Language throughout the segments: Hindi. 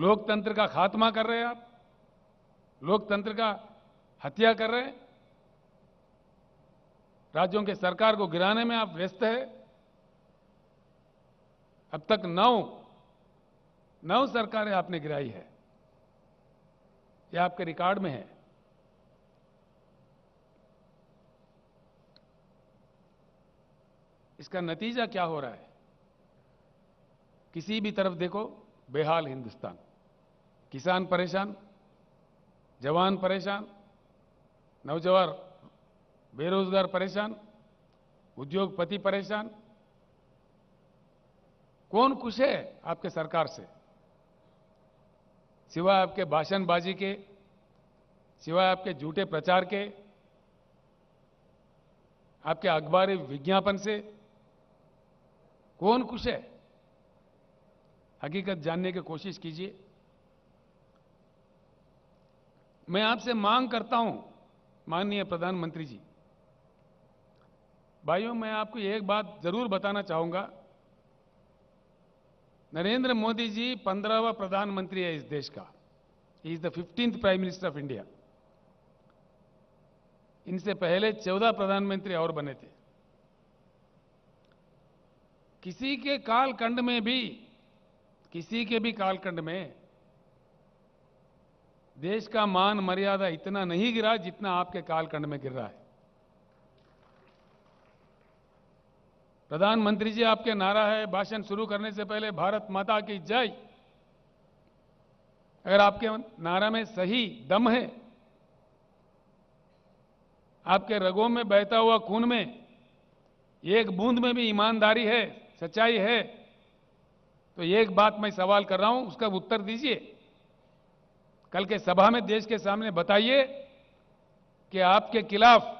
लोकतंत्र का खात्मा कर रहे हैं आप लोकतंत्र का हत्या कर रहे हैं राज्यों के सरकार को गिराने में आप व्यस्त है अब तक नौ नौ सरकारें आपने गिराई है यह आपके रिकॉर्ड में है इसका नतीजा क्या हो रहा है किसी भी तरफ देखो बेहाल हिंदुस्तान किसान परेशान जवान परेशान नौजवान बेरोजगार परेशान उद्योगपति परेशान कौन खुश है आपके सरकार से सिवाय आपके भाषणबाजी के सिवाय आपके झूठे प्रचार के आपके अखबारी विज्ञापन से कौन खुश है हकीकत जानने की कोशिश कीजिए मैं आपसे मांग करता हूं माननीय प्रधानमंत्री जी भाइयों मैं आपको एक बात जरूर बताना चाहूंगा नरेंद्र मोदी जी पंद्रहवा प्रधानमंत्री है इस देश का is the fifteenth prime minister of India इनसे पहले चौदह प्रधानमंत्री और बने थे किसी के कालखंड में भी किसी के भी कालखंड में देश का मान मर्यादा इतना नहीं गिरा जितना आपके कालखंड में गिर रहा है प्रधानमंत्री जी आपके नारा है भाषण शुरू करने से पहले भारत माता की जय अगर आपके नारा में सही दम है आपके रगों में बहता हुआ खून में एक बूंद में भी ईमानदारी है सच्चाई है तो एक बात मैं सवाल कर रहा हूं उसका उत्तर दीजिए कल के सभा में देश के सामने बताइए कि आपके खिलाफ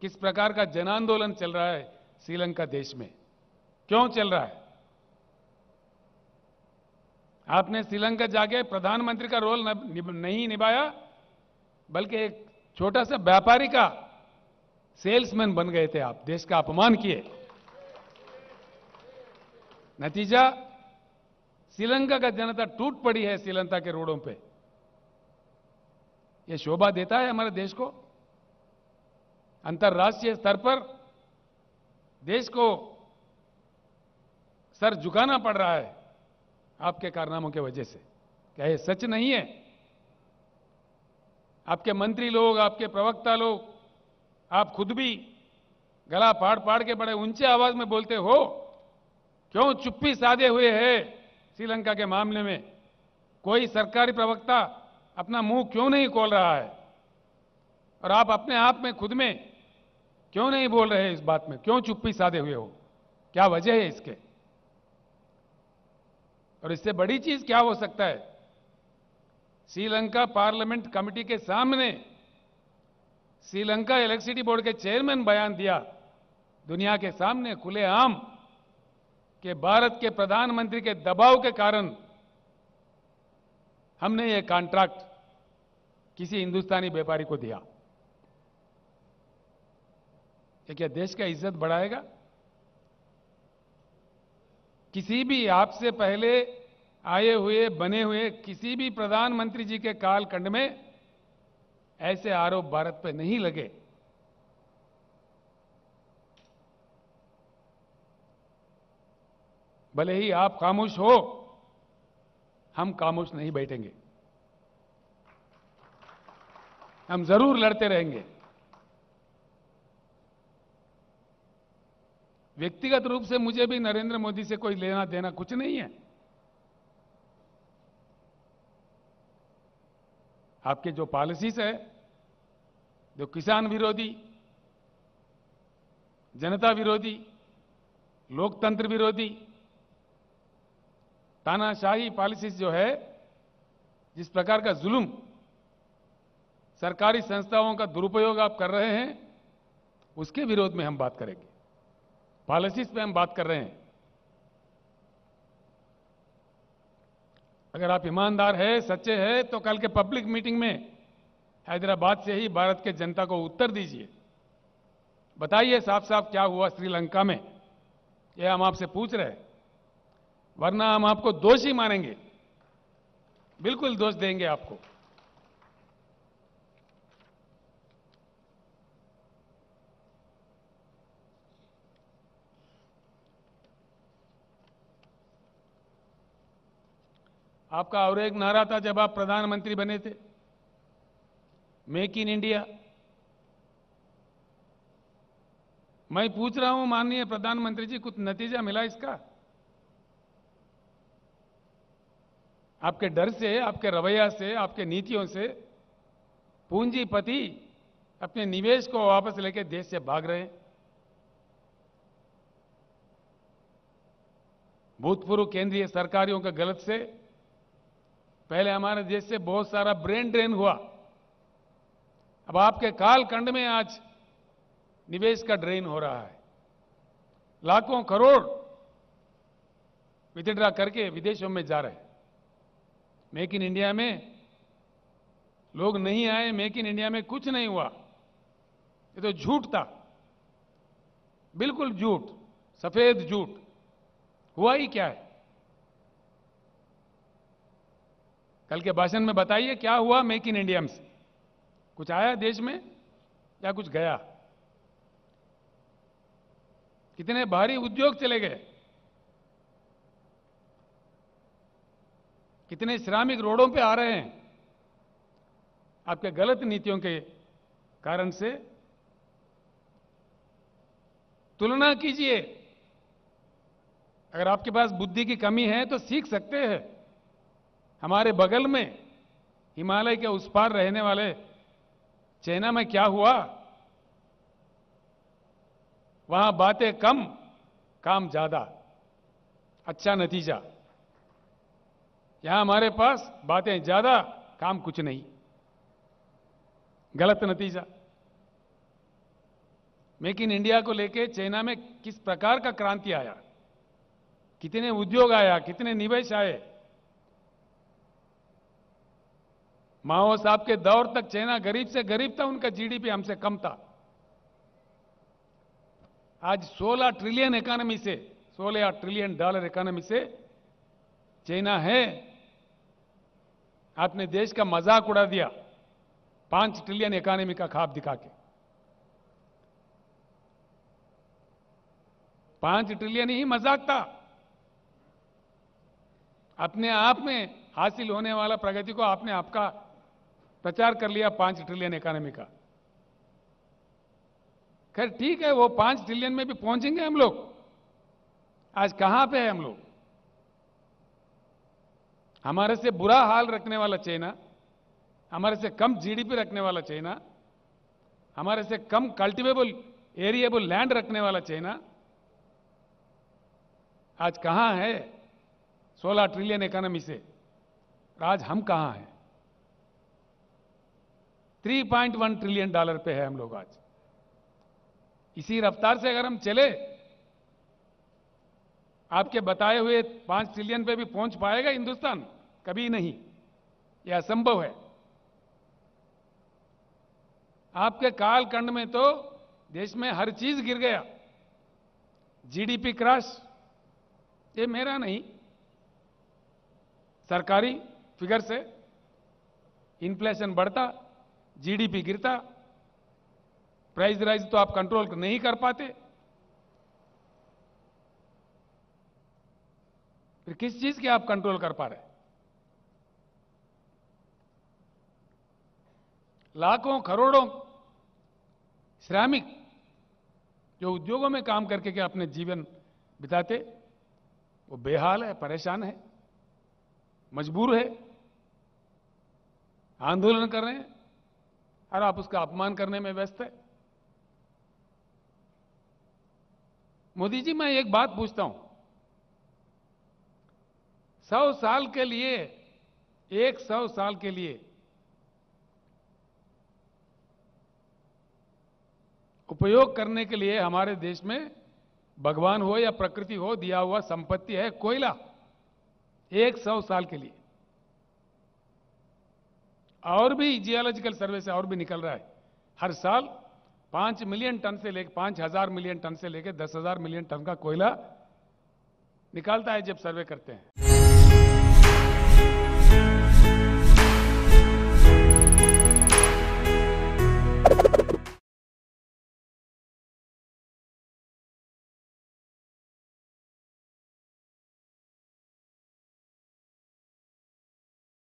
किस प्रकार का जन आंदोलन चल रहा है श्रीलंका देश में क्यों चल रहा है आपने श्रीलंका जाके प्रधानमंत्री का रोल नहीं निभाया बल्कि एक छोटा सा व्यापारी का सेल्समैन बन गए थे आप देश का अपमान किए नतीजा श्रीलंका का जनता टूट पड़ी है श्रीलंका के रोडों पे ये शोभा देता है हमारे देश को अंतर्राष्ट्रीय स्तर पर देश को सर झुकाना पड़ रहा है आपके कारनामों की वजह से क्या ये सच नहीं है आपके मंत्री लोग आपके प्रवक्ता लोग आप खुद भी गला फाड़ फाड़ के बड़े ऊंचे आवाज में बोलते हो क्यों चुप्पी साधे हुए हैं श्रीलंका के मामले में कोई सरकारी प्रवक्ता अपना मुंह क्यों नहीं खोल रहा है और आप अपने आप में खुद में क्यों नहीं बोल रहे इस बात में क्यों चुप्पी साधे हुए हो क्या वजह है इसके और इससे बड़ी चीज क्या हो सकता है श्रीलंका पार्लियामेंट कमेटी के सामने श्रीलंका इलेक्ट्रिसिटी बोर्ड के चेयरमैन बयान दिया दुनिया के सामने खुलेआम कि भारत के प्रधानमंत्री के दबाव के कारण हमने यह कॉन्ट्रैक्ट किसी हिंदुस्तानी व्यापारी को दिया ये क्या देश का इज्जत बढ़ाएगा किसी भी आपसे पहले आए हुए बने हुए किसी भी प्रधानमंत्री जी के कालखंड में ऐसे आरोप भारत पर नहीं लगे भले ही आप खामोश हो हम खामोश नहीं बैठेंगे हम जरूर लड़ते रहेंगे व्यक्तिगत रूप से मुझे भी नरेंद्र मोदी से कोई लेना देना कुछ नहीं है आपके जो पॉलिसीज है जो किसान विरोधी जनता विरोधी लोकतंत्र विरोधी तानाशाही पॉलिसीज जो है जिस प्रकार का जुल्म सरकारी संस्थाओं का दुरुपयोग आप कर रहे हैं उसके विरोध में हम बात करेंगे पॉलिसीज पे हम बात कर रहे हैं अगर आप ईमानदार है सच्चे हैं तो कल के पब्लिक मीटिंग में हैदराबाद से ही भारत के जनता को उत्तर दीजिए बताइए साफ साफ क्या हुआ श्रीलंका में यह हम आपसे पूछ रहे हैं वरना हम आपको दोषी मानेंगे बिल्कुल दोष देंगे आपको आपका और एक नारा था जब आप प्रधानमंत्री बने थे मेक इन इंडिया मैं पूछ रहा हूं माननीय प्रधानमंत्री जी कुछ नतीजा मिला इसका आपके डर से आपके रवैया से आपके नीतियों से पूंजीपति अपने निवेश को वापस लेकर देश से भाग रहे हैं भूतपूर्व केंद्रीय सरकारियों के गलत से पहले हमारे देश से बहुत सारा ब्रेन ड्रेन हुआ अब आपके कालखंड में आज निवेश का ड्रेन हो रहा है लाखों करोड़ विदड्रा करके विदेशों में जा रहे हैं मेक इन इंडिया में लोग नहीं आए मेक इन इंडिया में कुछ नहीं हुआ ये तो झूठ था बिल्कुल झूठ सफेद झूठ हुआ ही क्या है कल के भाषण में बताइए क्या हुआ मेक इन इंडिया कुछ आया देश में या कुछ गया कितने भारी उद्योग चले गए कितने श्रमिक रोडों पे आ रहे हैं आपके गलत नीतियों के कारण से तुलना कीजिए अगर आपके पास बुद्धि की कमी है तो सीख सकते हैं हमारे बगल में हिमालय के उस पार रहने वाले चाइना में क्या हुआ वहां बातें कम काम ज्यादा अच्छा नतीजा यहां हमारे पास बातें ज्यादा काम कुछ नहीं गलत नतीजा मेक इन इंडिया को लेके चाइना में किस प्रकार का क्रांति आया कितने उद्योग आया कितने निवेश आए माओ साहब के दौर तक चाइना गरीब से गरीब था उनका जीडीपी हमसे कम था आज 16 ट्रिलियन इकोनॉमी से 16 ट्रिलियन डॉलर इकोनॉमी से चेना है आपने देश का मजाक उड़ा दिया पांच ट्रिलियन इकोनॉमी का खाब दिखा के पांच ट्रिलियन ही मजाक था अपने आप में हासिल होने वाला प्रगति को आपने आपका प्रचार कर लिया पांच ट्रिलियन इकोनॉमी का खैर ठीक है वो पांच ट्रिलियन में भी पहुंचेंगे हम लोग आज कहां पे है हम लोग हमारे से बुरा हाल रखने वाला चाइना हमारे से कम जीडीपी रखने वाला चाइना हमारे से कम कल्टिवेबल एरिएबल लैंड रखने वाला चाइना आज कहां है 16 ट्रिलियन इकोनॉमी से आज हम कहां हैं 3.1 ट्रिलियन डॉलर पे है हम लोग आज इसी रफ्तार से अगर हम चले आपके बताए हुए पांच ट्रिलियन पे भी पहुंच पाएगा हिंदुस्तान कभी नहीं यह असंभव है आपके कालखंड में तो देश में हर चीज गिर गया जीडीपी क्रश ये मेरा नहीं सरकारी फिगर से इन्फ्लेशन बढ़ता जीडीपी गिरता प्राइस राइज तो आप कंट्रोल नहीं कर पाते फिर किस चीज के आप कंट्रोल कर पा रहे लाखों करोड़ों श्रमिक जो उद्योगों में काम करके के अपने जीवन बिताते वो बेहाल है परेशान है मजबूर है आंदोलन कर रहे हैं और आप उसका अपमान करने में व्यस्त है मोदी जी मैं एक बात पूछता हूं सौ साल के लिए एक सौ साल के लिए उपयोग करने के लिए हमारे देश में भगवान हो या प्रकृति हो दिया हुआ संपत्ति है कोयला एक सौ साल के लिए और भी जियोलॉजिकल सर्वे से और भी निकल रहा है हर साल पांच मिलियन टन से लेकर पांच हजार मिलियन टन से लेकर दस हजार मिलियन टन का कोयला निकालता है जब सर्वे करते हैं you